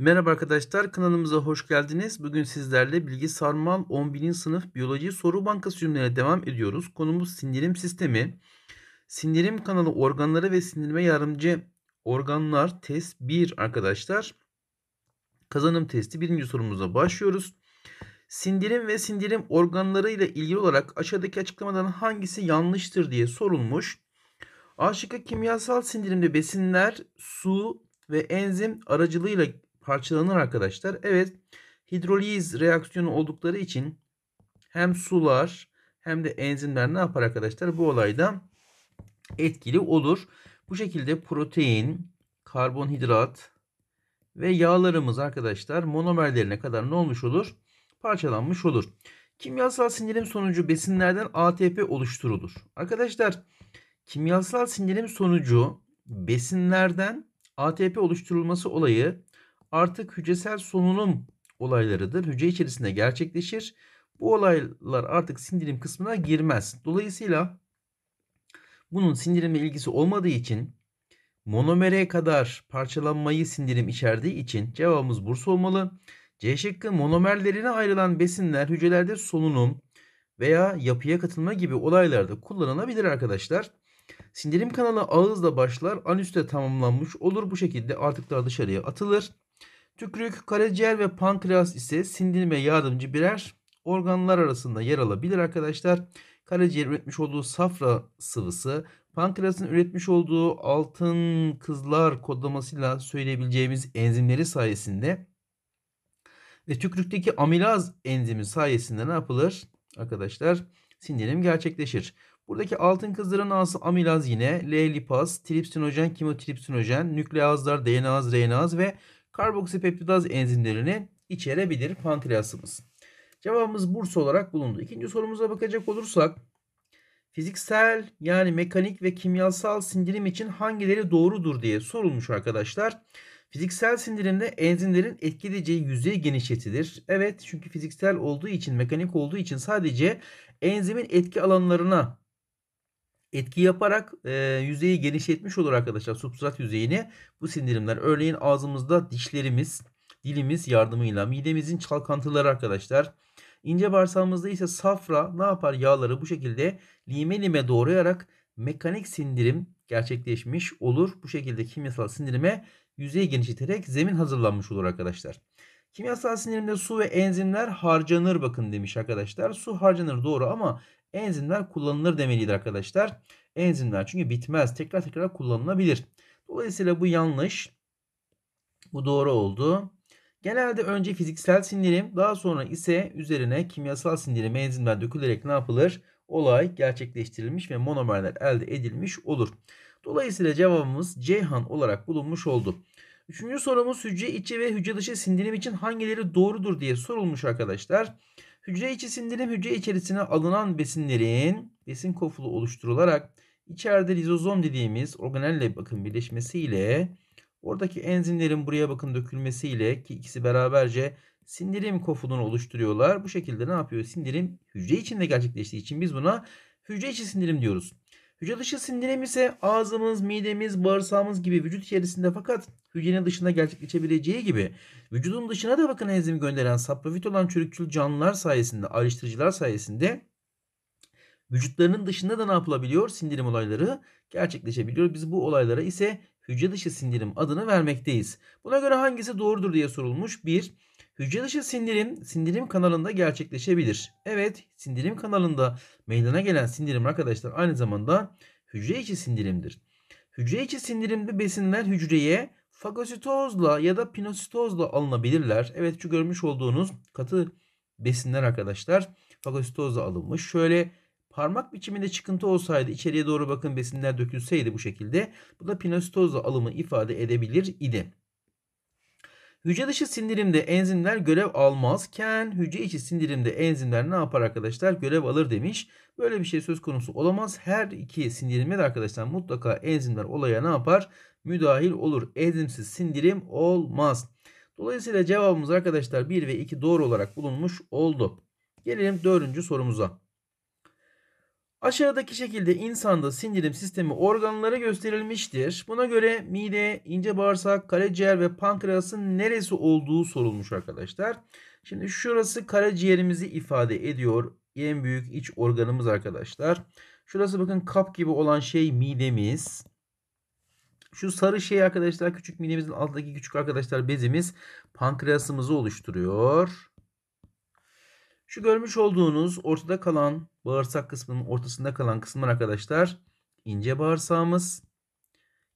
Merhaba arkadaşlar kanalımıza hoş geldiniz. Bugün sizlerle Bilgi Sarmal 11. sınıf biyoloji soru bankası ürünlerine devam ediyoruz. Konumuz sindirim sistemi. Sindirim kanalı organları ve sindirime yardımcı organlar test 1 arkadaşlar. Kazanım testi birinci sorumuza başlıyoruz. Sindirim ve sindirim organları ile ilgili olarak aşağıdaki açıklamadan hangisi yanlıştır diye sorulmuş. Aşıkı kimyasal sindirimde besinler, su ve enzim aracılığıyla parçalanır arkadaşlar. Evet hidroliz reaksiyonu oldukları için hem sular hem de enzimler ne yapar arkadaşlar? Bu olayda etkili olur. Bu şekilde protein, karbonhidrat ve yağlarımız arkadaşlar monomerlerine kadar ne olmuş olur? Parçalanmış olur. Kimyasal sindirim sonucu besinlerden ATP oluşturulur. Arkadaşlar kimyasal sindirim sonucu besinlerden ATP oluşturulması olayı artık hücresel solunum olaylarıdır. Hücre içerisinde gerçekleşir. Bu olaylar artık sindirim kısmına girmez. Dolayısıyla bunun sindirimle ilgisi olmadığı için monomere kadar parçalanmayı sindirim içerdiği için cevabımız Bursa olmalı. C şıkkı monomerlerine ayrılan besinler hücrelerde solunum veya yapıya katılma gibi olaylarda kullanılabilir arkadaşlar. Sindirim kanalı ağızla başlar, anüste tamamlanmış olur. Bu şekilde artıklar dışarıya atılır. Tükürük, karaciğer ve pankreas ise sindirime yardımcı birer organlar arasında yer alabilir arkadaşlar. Karaciğer üretmiş olduğu safra sıvısı, pankreasın üretmiş olduğu altın kızlar kodlamasıyla söyleyebileceğimiz enzimleri sayesinde ve tükürükteki amilaz enzimi sayesinde ne yapılır? Arkadaşlar sindirim gerçekleşir. Buradaki altın kızların ağası amilaz yine L-lipaz, tripsinojen, kimotripsinojen, nükleazlar, DNAz, RNAz ve karboksipeptidaz enzimlerini içerebilir pankreasımız. Cevabımız Bursa olarak bulundu. İkinci sorumuza bakacak olursak fiziksel yani mekanik ve kimyasal sindirim için hangileri doğrudur diye sorulmuş arkadaşlar. Fiziksel sindirimde enzimlerin etkileyeceği yüzey genişletilir. Evet çünkü fiziksel olduğu için mekanik olduğu için sadece enzimin etki alanlarına etki yaparak e, yüzeyi genişletmiş olur arkadaşlar substrat yüzeyini. Bu sindirimler örneğin ağzımızda dişlerimiz, dilimiz yardımıyla midemizin çalkantıları arkadaşlar. İnce bağırsağımızda ise safra ne yapar yağları bu şekilde lime lime doğrayarak mekanik sindirim gerçekleşmiş olur. Bu şekilde kimyasal sindirime yüzeyi genişleterek zemin hazırlanmış olur arkadaşlar. Kimyasal sindirimde su ve enzimler harcanır bakın demiş arkadaşlar. Su harcanır doğru ama Enzimler kullanılır demeliydi arkadaşlar. Enzimler çünkü bitmez. Tekrar tekrar kullanılabilir. Dolayısıyla bu yanlış. Bu doğru oldu. Genelde önce fiziksel sindirim daha sonra ise üzerine kimyasal sindirim enzimler dökülerek ne yapılır? Olay gerçekleştirilmiş ve monomerler elde edilmiş olur. Dolayısıyla cevabımız Ceyhan olarak bulunmuş oldu. Üçüncü sorumuz hücre içi ve hücre dışı sindirim için hangileri doğrudur diye sorulmuş arkadaşlar. Arkadaşlar. Hücre içi sindirim hücre içerisine alınan besinlerin besin kofulu oluşturularak içeride lizozom dediğimiz organelle bakın birleşmesiyle oradaki enzimlerin buraya bakın dökülmesiyle ki ikisi beraberce sindirim kofulunu oluşturuyorlar. Bu şekilde ne yapıyor? Sindirim hücre içinde gerçekleştiği için biz buna hücre içi sindirim diyoruz. Hücre dışı sindirim ise ağzımız, midemiz, bağırsağımız gibi vücut içerisinde fakat hücrenin dışında gerçekleşebileceği gibi vücudun dışına da bakın enzim gönderen saprofit olan çürükçül canlılar sayesinde, ayrıştırıcılar sayesinde vücutlarının dışında da ne yapılabiliyor? Sindirim olayları gerçekleşebiliyor. Biz bu olaylara ise hücre dışı sindirim adını vermekteyiz. Buna göre hangisi doğrudur diye sorulmuş. bir. Hücre dışı sindirim sindirim kanalında gerçekleşebilir. Evet sindirim kanalında meydana gelen sindirim arkadaşlar aynı zamanda hücre içi sindirimdir. Hücre içi sindirimde besinler hücreye fagositozla ya da pinositozla alınabilirler. Evet şu görmüş olduğunuz katı besinler arkadaşlar fagositozla alınmış. Şöyle parmak biçiminde çıkıntı olsaydı içeriye doğru bakın besinler dökülseydi bu şekilde bu da pinositozla alımı ifade edebilir idi. Hücre dışı sindirimde enzimler görev almazken hücre içi sindirimde enzimler ne yapar arkadaşlar? Görev alır demiş. Böyle bir şey söz konusu olamaz. Her iki sindirimde de arkadaşlar mutlaka enzimler olaya ne yapar? Müdahil olur. Enzimsiz sindirim olmaz. Dolayısıyla cevabımız arkadaşlar 1 ve 2 doğru olarak bulunmuş oldu. Gelelim dördüncü sorumuza. Aşağıdaki şekilde insanda sindirim sistemi organları gösterilmiştir. Buna göre mide, ince bağırsak, karaciğer ve pankreasın neresi olduğu sorulmuş arkadaşlar. Şimdi şurası karaciğerimizi ifade ediyor. En büyük iç organımız arkadaşlar. Şurası bakın kap gibi olan şey midemiz. Şu sarı şey arkadaşlar küçük midemizin altındaki küçük arkadaşlar bezimiz pankreasımızı oluşturuyor. Şu görmüş olduğunuz ortada kalan bağırsak kısmının ortasında kalan kısımlar arkadaşlar ince bağırsağımız.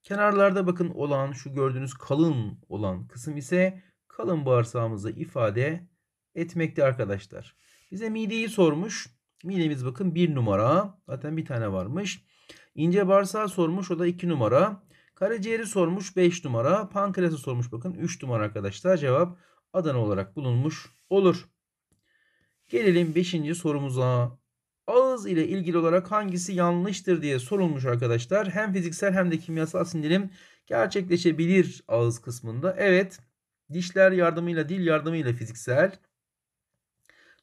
Kenarlarda bakın olan şu gördüğünüz kalın olan kısım ise kalın bağırsağımızı ifade etmekte arkadaşlar. Bize mideyi sormuş. Midemiz bakın bir numara. Zaten bir tane varmış. İnce bağırsağı sormuş o da iki numara. Karaciğeri sormuş 5 numara. Pankreası sormuş bakın 3 numara arkadaşlar. Cevap Adana olarak bulunmuş olur. Gelelim 5. sorumuza. Ağız ile ilgili olarak hangisi yanlıştır diye sorulmuş arkadaşlar. Hem fiziksel hem de kimyasal sindirim gerçekleşebilir ağız kısmında. Evet dişler yardımıyla dil yardımıyla fiziksel.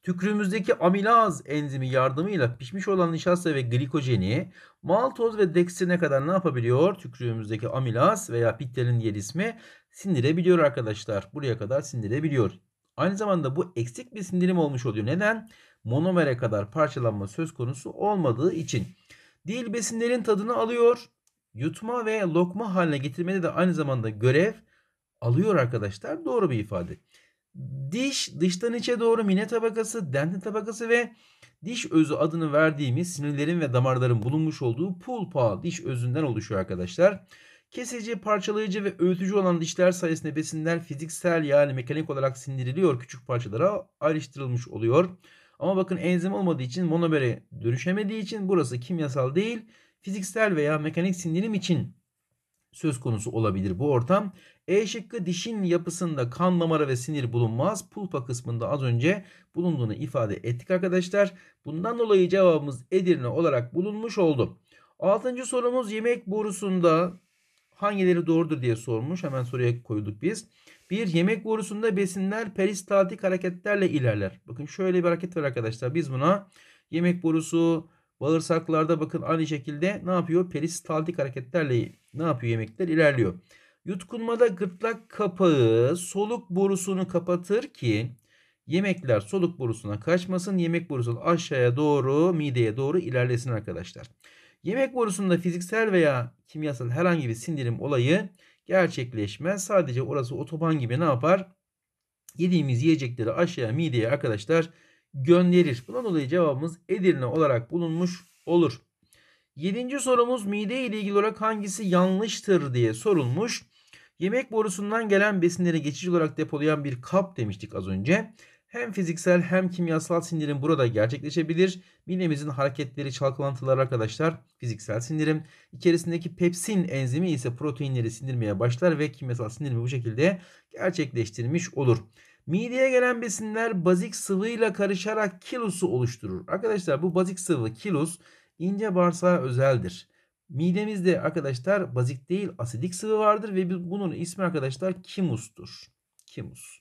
Tükürüğümüzdeki amilaz enzimi yardımıyla pişmiş olan nişasta ve glikojeni maltoz ve deksine kadar ne yapabiliyor? Tükürüğümüzdeki amilaz veya piktelin diğer ismi sindirebiliyor arkadaşlar. Buraya kadar sindirebiliyor. Aynı zamanda bu eksik bir sindirim olmuş oluyor. Neden? Monomere kadar parçalanma söz konusu olmadığı için. Dil besinlerin tadını alıyor. Yutma ve lokma haline getirmede de aynı zamanda görev alıyor arkadaşlar. Doğru bir ifade. Diş, dıştan içe doğru mine tabakası, dentin tabakası ve diş özü adını verdiğimiz sinirlerin ve damarların bulunmuş olduğu pulpa diş özünden oluşuyor arkadaşlar. Kesici, parçalayıcı ve öğütücü olan dişler sayesinde besinler fiziksel yani mekanik olarak sindiriliyor küçük parçalara ayrıştırılmış oluyor. Ama bakın enzim olmadığı için monomere dönüşemediği için burası kimyasal değil fiziksel veya mekanik sindirim için söz konusu olabilir bu ortam. E şıkkı dişin yapısında kan damara ve sinir bulunmaz. Pulpa kısmında az önce bulunduğunu ifade ettik arkadaşlar. Bundan dolayı cevabımız Edirne olarak bulunmuş oldu. Altıncı sorumuz yemek borusunda hangileri doğrudur diye sormuş. Hemen soruya koyduk biz. Bir yemek borusunda besinler peristaltik hareketlerle ilerler. Bakın şöyle bir hareket var arkadaşlar. Biz buna yemek borusu bağırsaklarda bakın aynı şekilde ne yapıyor? Peristaltik hareketlerle ne yapıyor yemekler? ilerliyor. Yutkunmada gırtlak kapağı soluk borusunu kapatır ki yemekler soluk borusuna kaçmasın. Yemek borusu aşağıya doğru mideye doğru ilerlesin arkadaşlar. Yemek borusunda fiziksel veya kimyasal herhangi bir sindirim olayı gerçekleşmez. Sadece orası otoban gibi ne yapar? Yediğimiz yiyecekleri aşağıya mideye arkadaşlar gönderir. Bundan dolayı cevabımız Edirne olarak bulunmuş olur. Yedinci sorumuz mide ile ilgili olarak hangisi yanlıştır diye sorulmuş. Yemek borusundan gelen besinleri geçici olarak depolayan bir kap demiştik az önce. Hem fiziksel hem kimyasal sindirim burada gerçekleşebilir. Midemizin hareketleri, çalkalantıları arkadaşlar fiziksel sindirim. İçerisindeki pepsin enzimi ise proteinleri sindirmeye başlar ve kimyasal sindirimi bu şekilde gerçekleştirmiş olur. Mideye gelen besinler bazik sıvıyla karışarak kilosu oluşturur. Arkadaşlar bu bazik sıvı kilos ince bağırsağa özeldir. Midemizde arkadaşlar bazik değil asidik sıvı vardır ve bunun ismi arkadaşlar kimustur. Kimus.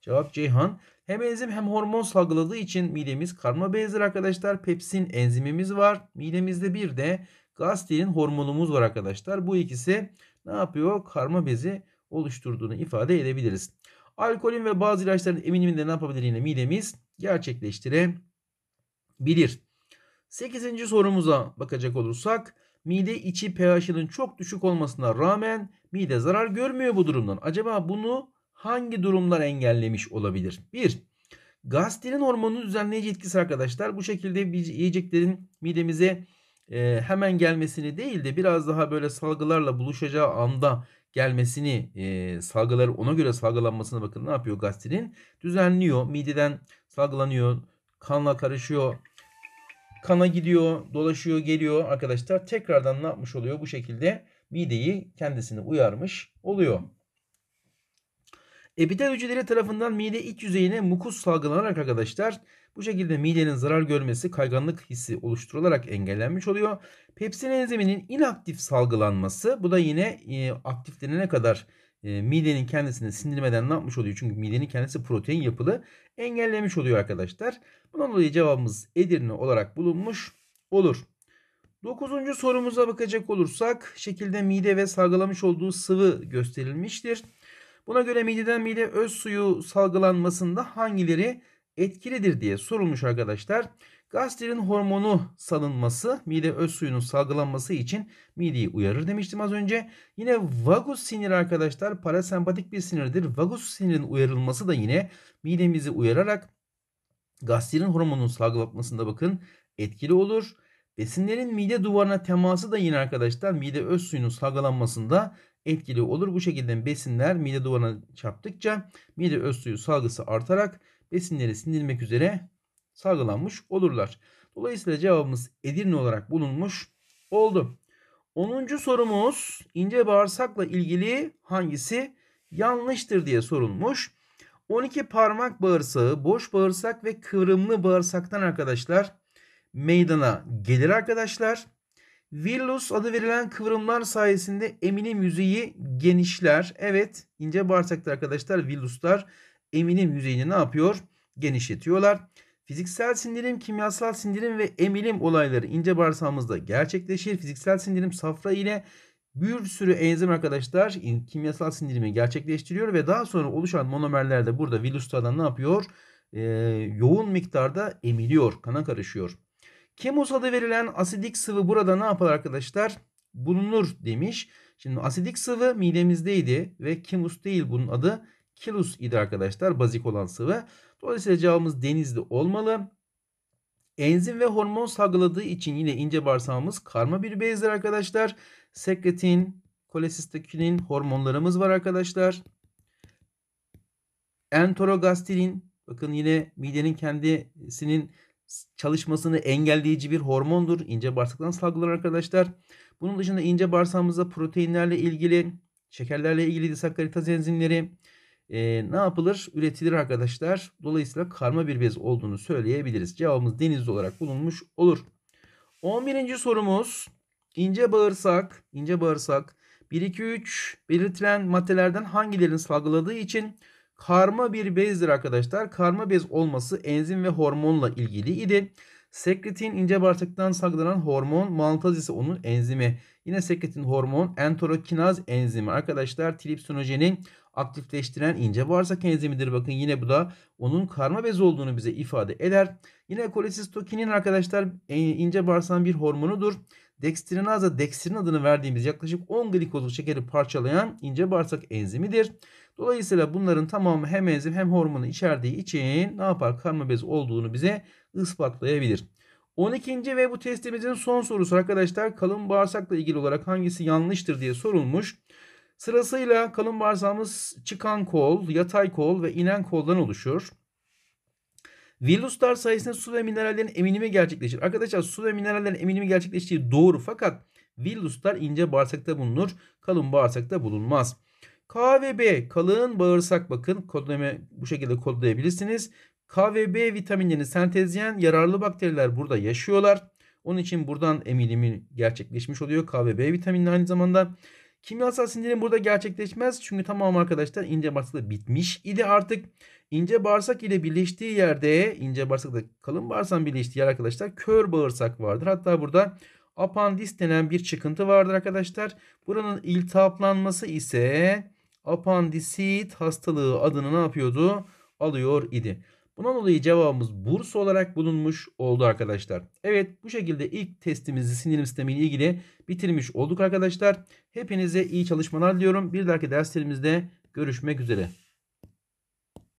Cevap Ceyhan. Hem enzim hem hormon salgıladığı için midemiz karma bezdir arkadaşlar. Pepsin enzimimiz var. Midemizde bir de gastrin hormonumuz var arkadaşlar. Bu ikisi ne yapıyor? Karma bezi oluşturduğunu ifade edebiliriz. Alkolün ve bazı ilaçların eminiminde ne yapabilir yine midemiz gerçekleştirebilir. 8. sorumuza bakacak olursak mide içi pH'inin çok düşük olmasına rağmen mide zarar görmüyor bu durumdan. Acaba bunu hangi durumlar engellemiş olabilir? 1. Gastrin hormonunun düzenleyici etkisi arkadaşlar. Bu şekilde yiyeceklerin midemize e, hemen gelmesini değil de biraz daha böyle salgılarla buluşacağı anda gelmesini e, salgıları ona göre salgılanmasına bakın ne yapıyor gastrin? Düzenliyor. Mideden salgılanıyor. Kanla karışıyor. Kana gidiyor, dolaşıyor, geliyor arkadaşlar. Tekrardan ne yapmış oluyor? Bu şekilde mideyi kendisini uyarmış oluyor. Epitel hücreleri tarafından mide iç yüzeyine mukus salgılanarak arkadaşlar bu şekilde midenin zarar görmesi kayganlık hissi oluşturularak engellenmiş oluyor. Pepsin enziminin inaktif salgılanması bu da yine e, aktiflenene kadar e, midenin kendisini sindirmeden ne yapmış oluyor? Çünkü midenin kendisi protein yapılı engellemiş oluyor arkadaşlar. Bundan dolayı cevabımız Edirne olarak bulunmuş olur. Dokuzuncu sorumuza bakacak olursak şekilde mide ve salgılamış olduğu sıvı gösterilmiştir. Buna göre mideden mide öz suyu salgılanmasında hangileri etkilidir diye sorulmuş arkadaşlar. Gastrin hormonu salınması mide öz suyunun salgılanması için mideyi uyarır demiştim az önce. Yine vagus sinir arkadaşlar parasempatik bir sinirdir. Vagus sinirin uyarılması da yine midemizi uyararak gastrin hormonunun salgılanmasında bakın etkili olur. Besinlerin mide duvarına teması da yine arkadaşlar mide öz suyunun salgılanmasında etkili olur. Bu şekilde besinler mide duvarına çarptıkça mide öz suyu salgısı artarak besinleri sindirmek üzere salgılanmış olurlar. Dolayısıyla cevabımız Edirne olarak bulunmuş oldu. 10. sorumuz ince bağırsakla ilgili hangisi yanlıştır diye sorulmuş. 12 parmak bağırsağı, boş bağırsak ve kıvrımlı bağırsaktan arkadaşlar meydana gelir arkadaşlar. Villus adı verilen kıvrımlar sayesinde eminim yüzeyi genişler. Evet ince bağırsaklı arkadaşlar villuslar eminim yüzeyini ne yapıyor? Genişletiyorlar. Fiziksel sindirim, kimyasal sindirim ve emilim olayları ince bağırsağımızda gerçekleşir. Fiziksel sindirim safra ile bir sürü enzim arkadaşlar kimyasal sindirimi gerçekleştiriyor ve daha sonra oluşan monomerlerde de burada villuslardan ne yapıyor? Ee, yoğun miktarda emiliyor, kana karışıyor. Kemus adı verilen asidik sıvı burada ne yapar arkadaşlar? Bulunur demiş. Şimdi asidik sıvı midemizdeydi ve kemus değil bunun adı kilus idi arkadaşlar bazik olan sıvı. Dolayısıyla cevabımız denizli olmalı. Enzim ve hormon salgıladığı için yine ince bağırsağımız karma bir bezdir arkadaşlar. Sekretin, kolesistokinin hormonlarımız var arkadaşlar. Enterogastilin bakın yine midenin kendisinin çalışmasını engelleyici bir hormondur. İnce bağırsaktan salgılanır arkadaşlar. Bunun dışında ince bağırsağımızda proteinlerle ilgili, şekerlerle ilgili disakkaritaz enzimleri e, ne yapılır? Üretilir arkadaşlar. Dolayısıyla karma bir bez olduğunu söyleyebiliriz. Cevabımız denizli olarak bulunmuş olur. 11. sorumuz ince bağırsak, ince bağırsak 1 2 3 belirtilen maddelerden hangilerini salgıladığı için Karma bir bezdir arkadaşlar. Karma bez olması enzim ve hormonla ilgili idi. Sekretin ince bağırsaktan salgılanan hormon maltaz ise onun enzimi. Yine sekretin hormon entorokinaz enzimi arkadaşlar tripsinojenin aktifleştiren ince bağırsak enzimidir. Bakın yine bu da onun karma bez olduğunu bize ifade eder. Yine kolisistokinin arkadaşlar e, ince bağırsağın bir hormonudur. Dextrinaza dextrin adını verdiğimiz yaklaşık 10 glikozlu şekeri parçalayan ince bağırsak enzimidir. Dolayısıyla bunların tamamı hem enzim hem hormonu içerdiği için ne yapar? Karma bezi olduğunu bize ispatlayabilir. 12. ve bu testimizin son sorusu arkadaşlar kalın bağırsakla ilgili olarak hangisi yanlıştır diye sorulmuş. Sırasıyla kalın bağırsağımız çıkan kol, yatay kol ve inen koldan oluşur. Virüsler sayesinde su ve minerallerin eminimi gerçekleşir. Arkadaşlar su ve minerallerin eminimi gerçekleştiği doğru fakat virüsler ince bağırsakta bulunur, kalın bağırsakta bulunmaz. K ve B kalın bağırsak bakın kodlama bu şekilde kodlayabilirsiniz. K ve B vitaminlerini sentezleyen yararlı bakteriler burada yaşıyorlar. Onun için buradan emilimi gerçekleşmiş oluyor. K ve B vitamini aynı zamanda. Kimyasal sindirim burada gerçekleşmez. Çünkü tamam arkadaşlar ince bağırsak bitmiş idi artık. ince bağırsak ile birleştiği yerde ince bağırsakta kalın bağırsak birleştiği yer arkadaşlar kör bağırsak vardır. Hatta burada apandis denen bir çıkıntı vardır arkadaşlar. Buranın iltihaplanması ise apandisit hastalığı adını ne yapıyordu? Alıyor idi. Bundan dolayı cevabımız Bursa olarak bulunmuş oldu arkadaşlar. Evet bu şekilde ilk testimizi sindirim sistemi ilgili bitirmiş olduk arkadaşlar. Hepinize iyi çalışmalar diliyorum. Bir dahaki derslerimizde görüşmek üzere.